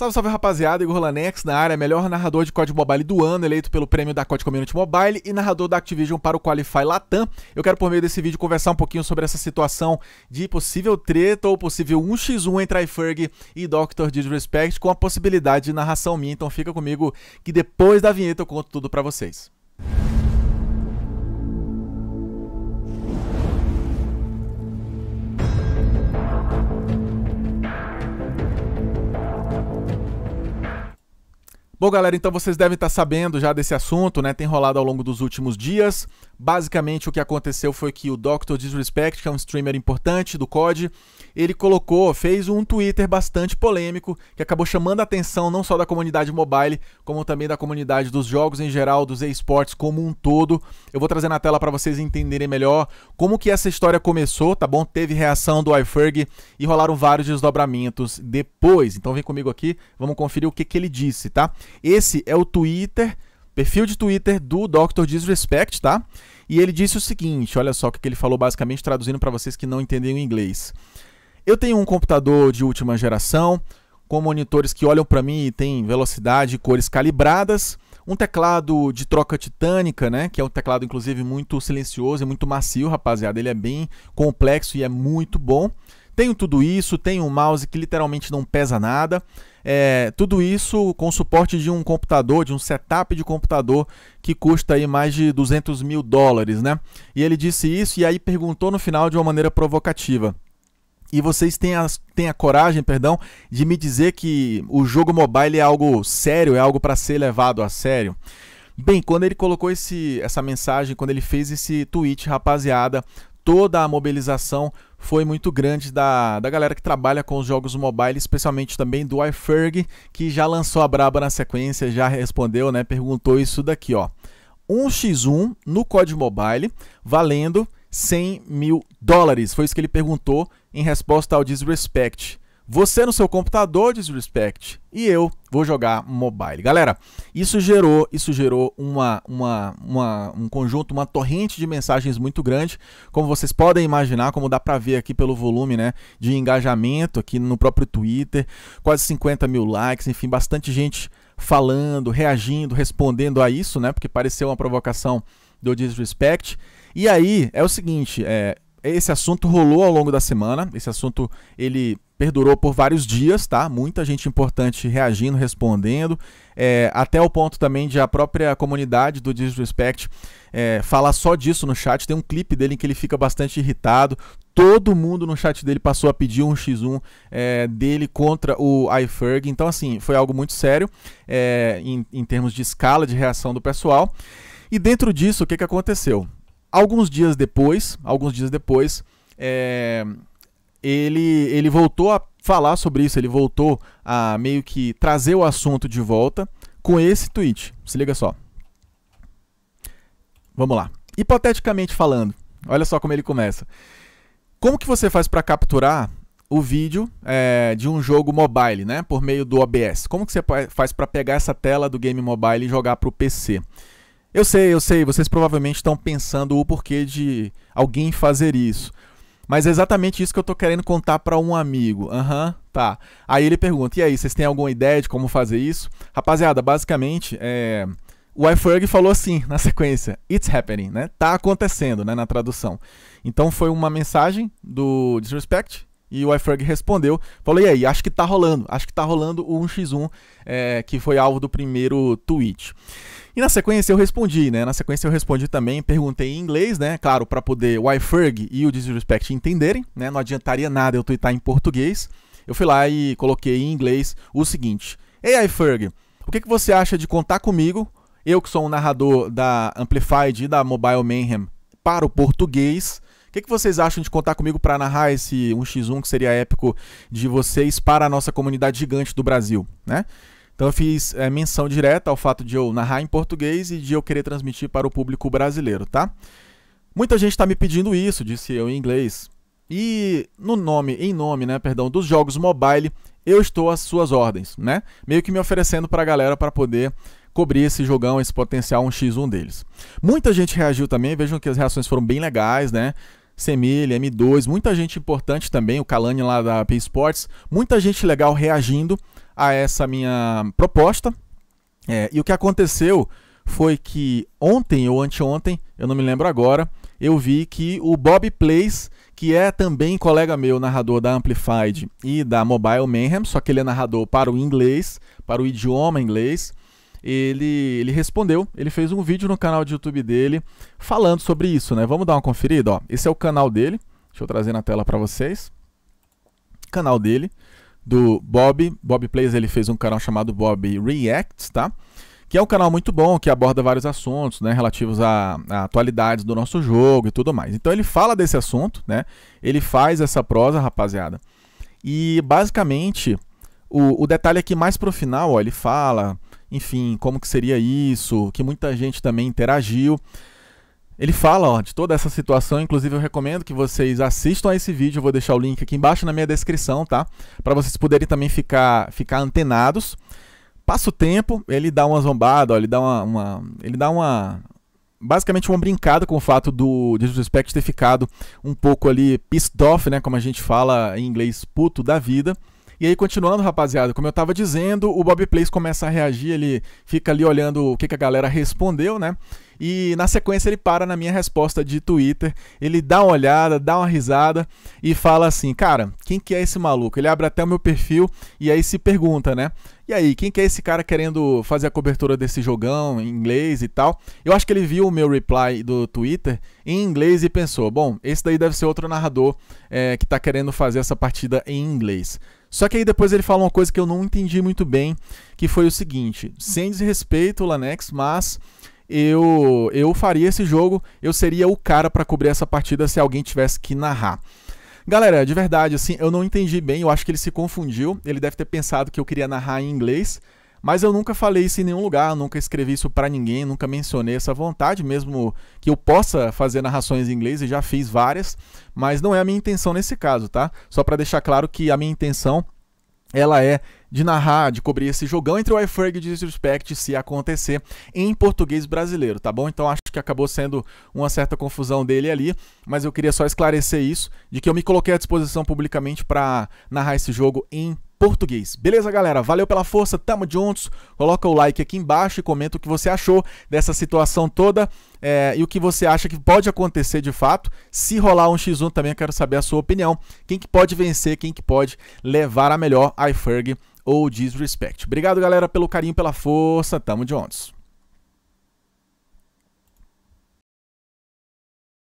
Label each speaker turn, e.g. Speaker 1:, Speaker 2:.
Speaker 1: Salve, salve rapaziada, Igor Lanex na área, melhor narrador de código mobile do ano, eleito pelo prêmio da Code Community Mobile e narrador da Activision para o Qualify Latam. Eu quero, por meio desse vídeo, conversar um pouquinho sobre essa situação de possível treta ou possível 1x1 entre iFerg e Doctor Disrespect com a possibilidade de narração minha, então fica comigo que depois da vinheta eu conto tudo para vocês. Bom, galera, então vocês devem estar tá sabendo já desse assunto, né? Tem rolado ao longo dos últimos dias. Basicamente, o que aconteceu foi que o Dr. Disrespect, que é um streamer importante do COD, ele colocou, fez um Twitter bastante polêmico, que acabou chamando a atenção não só da comunidade mobile, como também da comunidade dos jogos em geral, dos esportes como um todo. Eu vou trazer na tela para vocês entenderem melhor como que essa história começou, tá bom? Teve reação do iFerg e rolaram vários desdobramentos depois. Então vem comigo aqui, vamos conferir o que, que ele disse, tá? Esse é o Twitter, perfil de Twitter do Dr. Disrespect, tá? E ele disse o seguinte, olha só o que ele falou basicamente traduzindo para vocês que não entendem o inglês. Eu tenho um computador de última geração, com monitores que olham para mim e têm velocidade e cores calibradas, um teclado de troca titânica, né, que é um teclado inclusive muito silencioso e muito macio, rapaziada, ele é bem complexo e é muito bom. Tenho tudo isso, tenho um mouse que literalmente não pesa nada. É, tudo isso com suporte de um computador, de um setup de computador que custa aí mais de 200 mil dólares, né? E ele disse isso e aí perguntou no final de uma maneira provocativa e vocês têm a, têm a coragem, perdão, de me dizer que o jogo mobile é algo sério, é algo para ser levado a sério. Bem, quando ele colocou esse, essa mensagem, quando ele fez esse tweet, rapaziada, toda a mobilização foi muito grande da, da galera que trabalha com os jogos mobile, especialmente também do iFerg, que já lançou a braba na sequência, já respondeu, né? Perguntou isso daqui, ó. 1x1 no código Mobile, valendo 100 mil dólares. Foi isso que ele perguntou em resposta ao Disrespect. Você no seu computador, Disrespect, e eu vou jogar mobile. Galera, isso gerou, isso gerou uma, uma, uma, um conjunto, uma torrente de mensagens muito grande, como vocês podem imaginar, como dá para ver aqui pelo volume, né, de engajamento aqui no próprio Twitter, quase 50 mil likes, enfim, bastante gente falando, reagindo, respondendo a isso, né, porque pareceu uma provocação do Disrespect. E aí é o seguinte, é, esse assunto rolou ao longo da semana, esse assunto ele perdurou por vários dias, tá? Muita gente importante reagindo, respondendo, é, até o ponto também de a própria comunidade do Disrespect é, falar só disso no chat. Tem um clipe dele em que ele fica bastante irritado. Todo mundo no chat dele passou a pedir um x1 é, dele contra o iFerg. Então, assim, foi algo muito sério é, em, em termos de escala de reação do pessoal. E dentro disso, o que, que aconteceu? Alguns dias depois, alguns dias depois, é, ele, ele voltou a falar sobre isso, ele voltou a meio que trazer o assunto de volta com esse tweet. Se liga só. Vamos lá. Hipoteticamente falando, olha só como ele começa. Como que você faz para capturar o vídeo é, de um jogo mobile, né? Por meio do OBS. Como que você faz para pegar essa tela do game mobile e jogar para o PC? Eu sei, eu sei, vocês provavelmente estão pensando o porquê de alguém fazer isso. Mas é exatamente isso que eu tô querendo contar para um amigo. Aham, uhum, tá. Aí ele pergunta: e aí, vocês têm alguma ideia de como fazer isso? Rapaziada, basicamente, é. O iFurg falou assim na sequência: It's happening, né? Tá acontecendo, né? Na tradução. Então foi uma mensagem do Disrespect, e o iFrog respondeu, falou, e aí, acho que tá rolando, acho que tá rolando o 1x1, é, que foi alvo do primeiro tweet. E na sequência eu respondi, né, na sequência eu respondi também, perguntei em inglês, né, claro, para poder o iFrog e o Disrespect entenderem, né, não adiantaria nada eu twittar em português. Eu fui lá e coloquei em inglês o seguinte, Ei iFrog, o que, que você acha de contar comigo, eu que sou um narrador da Amplified e da Mobile Mayhem, para o português o que, que vocês acham de contar comigo para narrar esse 1x1 que seria épico de vocês para a nossa comunidade gigante do Brasil, né? Então eu fiz é, menção direta ao fato de eu narrar em português e de eu querer transmitir para o público brasileiro, tá? Muita gente está me pedindo isso, disse eu em inglês. E no nome, em nome, né, perdão, dos jogos mobile, eu estou às suas ordens, né? Meio que me oferecendo para a galera para poder cobrir esse jogão, esse potencial 1x1 deles. Muita gente reagiu também, vejam que as reações foram bem legais, né? Semilha, M2, muita gente importante também, o Kalani lá da P Sports, muita gente legal reagindo a essa minha proposta. É, e o que aconteceu foi que ontem ou anteontem, eu não me lembro agora, eu vi que o Bob Plays, que é também colega meu, narrador da Amplified e da Mobile Mayhem, só que ele é narrador para o inglês, para o idioma inglês, ele, ele respondeu, ele fez um vídeo no canal de YouTube dele falando sobre isso, né? Vamos dar uma conferida, ó. Esse é o canal dele. Deixa eu trazer na tela para vocês. Canal dele do Bob, Bob Plays, ele fez um canal chamado Bob Reacts, tá? Que é um canal muito bom, que aborda vários assuntos, né, relativos a, a atualidades do nosso jogo e tudo mais. Então ele fala desse assunto, né? Ele faz essa prosa, rapaziada. E basicamente o, o detalhe aqui é mais pro final, ó, ele fala enfim, como que seria isso, que muita gente também interagiu. Ele fala ó, de toda essa situação, inclusive eu recomendo que vocês assistam a esse vídeo, eu vou deixar o link aqui embaixo na minha descrição, tá? Para vocês poderem também ficar, ficar antenados. Passa o tempo, ele dá uma zombada, ó, ele dá uma, uma, ele dá uma basicamente uma brincada com o fato do Disrespect ter ficado um pouco ali pissed off, né, como a gente fala em inglês, puto da vida. E aí, continuando, rapaziada, como eu tava dizendo, o Bob Place começa a reagir, ele fica ali olhando o que, que a galera respondeu, né? E na sequência ele para na minha resposta de Twitter, ele dá uma olhada, dá uma risada e fala assim: "Cara, quem que é esse maluco?". Ele abre até o meu perfil e aí se pergunta, né? E aí, quem que é esse cara querendo fazer a cobertura desse jogão em inglês e tal? Eu acho que ele viu o meu reply do Twitter em inglês e pensou: "Bom, esse daí deve ser outro narrador é, que tá querendo fazer essa partida em inglês". Só que aí depois ele fala uma coisa que eu não entendi muito bem, que foi o seguinte: sem desrespeito, Lanex, mas eu eu faria esse jogo, eu seria o cara para cobrir essa partida se alguém tivesse que narrar. Galera, de verdade, assim, eu não entendi bem, eu acho que ele se confundiu. Ele deve ter pensado que eu queria narrar em inglês, mas eu nunca falei isso em nenhum lugar, nunca escrevi isso para ninguém, nunca mencionei essa vontade, mesmo que eu possa fazer narrações em inglês e já fiz várias, mas não é a minha intenção nesse caso, tá? Só para deixar claro que a minha intenção ela é de narrar, de cobrir esse jogão entre o iFurg e o Disrespect se acontecer em português brasileiro, tá bom? Então acho que acabou sendo uma certa confusão dele ali, mas eu queria só esclarecer isso, de que eu me coloquei à disposição publicamente para narrar esse jogo em português. Beleza, galera? Valeu pela força, tamo juntos. Coloca o like aqui embaixo e comenta o que você achou dessa situação toda é, e o que você acha que pode acontecer de fato. Se rolar um X1 também, quero saber a sua opinião. Quem que pode vencer, quem que pode levar a melhor iFerg ou Disrespect. Obrigado, galera, pelo carinho, pela força. Tamo juntos.